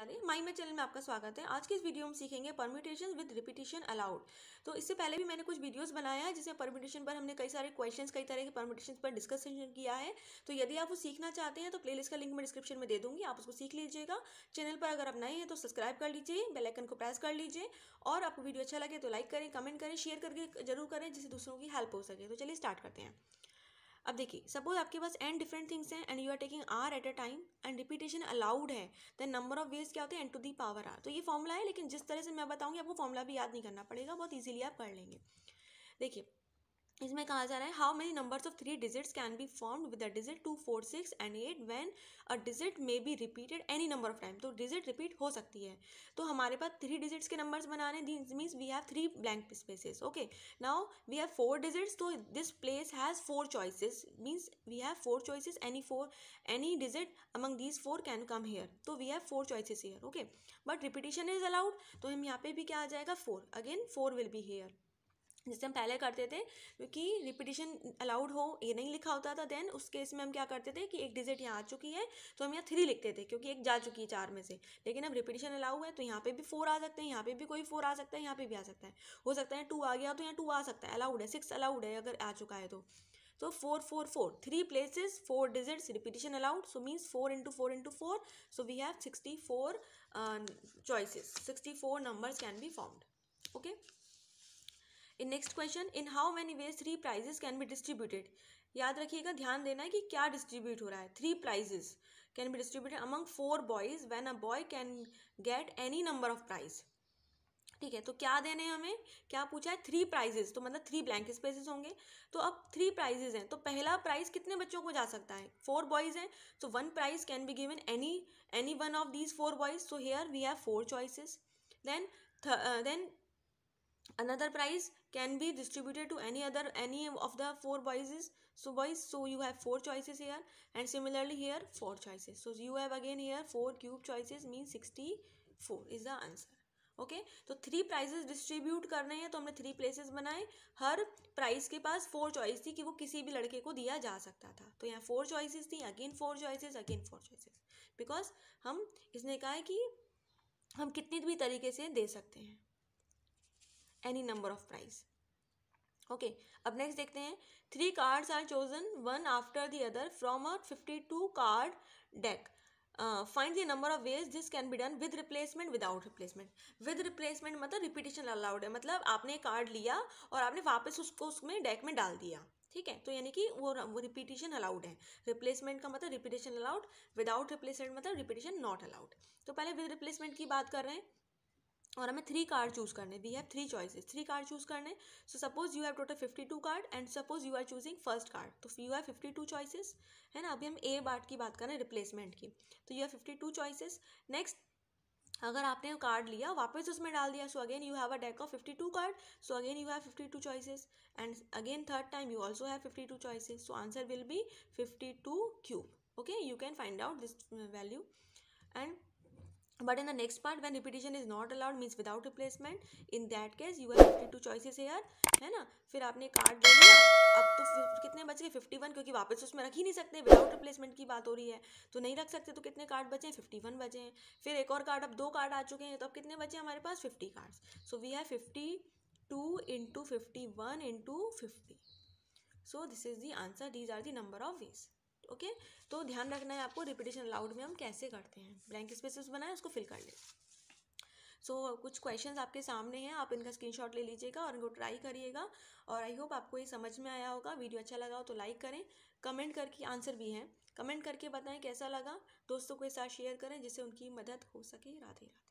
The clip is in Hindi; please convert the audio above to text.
यानी माई में चैनल में आपका स्वागत है आज की इस वीडियो में सीखेंगे परम्यूटेशन विद रिपीटेशन अलाउड तो इससे पहले भी मैंने कुछ वीडियोस बनाया है जिसमें परम्यूटेशन पर हमने कई सारे क्वेश्चंस कई तरह के परम्यूटेशन पर डिस्कशन किया है तो यदि आप वो सीखना चाहते हैं तो प्लेलिस्ट का लिंक मैं डिस्क्रिप्शन में दे दूंगी आप उसको सीख लीजिएगा चैनल पर अगर आप नए हैं तो सब्सक्राइब कर लीजिए बेलाइकन को प्रेस कर लीजिए और आपको वीडियो अच्छा लगे तो लाइक करें कमेंट करें शेयर करके जरूर करें जिससे दूसरों की हेल्प हो सके तो चलिए स्टार्ट करते हैं अब देखिए सपोज आपके पास एन डिफरेंट थिंग्स हैं and you are taking R at a time and repetition allowed है देन नंबर ऑफ वेज क्या होते हैं N to the power R तो ये फॉर्मूला है लेकिन जिस तरह से मैं बताऊँगी आपको फॉर्मूला भी याद नहीं करना पड़ेगा बहुत ईजिली आप कर लेंगे देखिए इसमें कहा जा रहा है how many numbers of three digits can be form with the digit two four six and eight when a digit may be repeated any number of time तो डिजिट रिपीट हो सकती है तो हमारे पास थ्री डिजिट्स के नंबर्स बनाने this means we have three blank spaces okay now we have four digits तो this place has four choices means we have four choices any four any digit among these four can come here तो we have four choices here okay but repetition is allowed तो हम यहाँ पे भी क्या आ जाएगा four again four will be here जिससे हम पहले करते थे क्योंकि रिपीटिशन अलाउड हो ये नहीं लिखा होता था देन उस केस में हम क्या करते थे कि एक डिजिट यहाँ आ चुकी है तो हम यहाँ थ्री लिखते थे क्योंकि एक जा चुकी है चार में से लेकिन अब रिपीटिशन अलाउ है तो यहाँ पे भी फोर आ सकते हैं यहाँ पे भी कोई फोर आ सकता है यहाँ पे भी आ सकता है हो सकता है टू आ गया तो यहाँ टू आ सकता है अलाउड है सिक्स अलाउड है अगर आ चुका है तो तो four four four three places four digits repetition allowed so means four into four into four so we have sixty four choices sixty four numbers can be formed okay in next question in how many ways three prizes can be distributed याद रखिएगा ध्यान देना है कि क्या डिस्ट्रीब्यूट हो रहा है three prizes can be distributed among four boys when a boy can get any number of prize ठीक है तो क्या देने हैं हमें क्या पूछा है थ्री प्राइजेस तो मतलब थ्री ब्लैंक स्पेसेस होंगे तो अब थ्री प्राइजेस हैं तो पहला प्राइज कितने बच्चों को जा सकता है फोर बॉयज हैं so one prize can be given any any one of these four boys so here we have four choices then then another prize can be distributed to any other any of the four boys so boys so you have four choices here and similarly here four choices so you have again here four cube choices means 64 is the answer okay okay? तो थ्री प्राइजेस डिस्ट्रीब्यूट करने हैं तो हमने थ्री प्लेसेस बनाए हर प्राइस के पास फोर चॉइस थी कि वो किसी भी लड़के को दिया जा सकता था तो यहाँ फोर चॉइसेस थी again four choices again four choices because हम इसने कहा है कि हम कितनी भी तरीके से दे सकते हैं any number of prize okay अब नेक्स्ट देखते हैं three cards are chosen one after the other from a fifty two card deck find the number of ways this can be done with replacement without replacement with replacement मतलब रिपीटेशन अलाउड है मतलब आपने कार्ड लिया और आपने वापस उसको उसमें डेक में डाल दिया ठीक है तो यानी कि वो वो रिपीटेशन अलाउड है रिप्लेसमेंट का मतलब रिपीटेशन अलाउड विदाउट रिप्लेसमेंट मतलब रिपीटेशन नॉट अलाउड तो पहले विद रिप्लेसमेंट की बात कर रहे हैं और हमें थ्री कार्ड चूज़ करने we have three choices three card choose करने so suppose you have total fifty two card and suppose you are choosing first card तो you have fifty two choices है ना अभी हम ए बार्ट की बात कर रहे हैं रिप्लेसमेंट की तो you have fifty two choices next अगर आपने कार्ड लिया वापस उसमें डाल दिया so again you have a deck of fifty two card so again you have fifty two choices and again third time you also have fifty two choices so answer will be fifty two cube okay you can find out this value and but in the next part when repetition is not allowed means without replacement in that case you have 52 choices here है ना फिर आपने कार्ड दे दिया अब तो कितने बच गए 51 क्योंकि वापस उसमें रख ही नहीं सकते विदाउट रिप्लेसमेंट की बात हो रही है तो नहीं रख सकते तो कितने कार्ड बचे हैं 51 बचे हैं फिर एक और कार्ड अब दो कार्ड आ चुके हैं तो अब कितने बचे हैं हमारे पास 50 cards so we have 52 into fifty one into fifty so this is the answer these are the number of ways okay तो ध्यान रखना है आपको रिपीटेशन अलाउड में हम कैसे करते हैं ब्लैंक स्पेसेस बनाए उसको फिल कर ले सो so, कुछ क्वेश्चंस आपके सामने हैं आप इनका स्क्रीनशॉट ले लीजिएगा और इनको ट्राई करिएगा और आई होप आपको ये समझ में आया होगा वीडियो अच्छा लगा हो तो लाइक करें कमेंट करके आंसर भी है कमेंट करके बताएं कैसा लगा दोस्तों के साथ शेयर करें जिससे उनकी मदद हो सके राधे राधे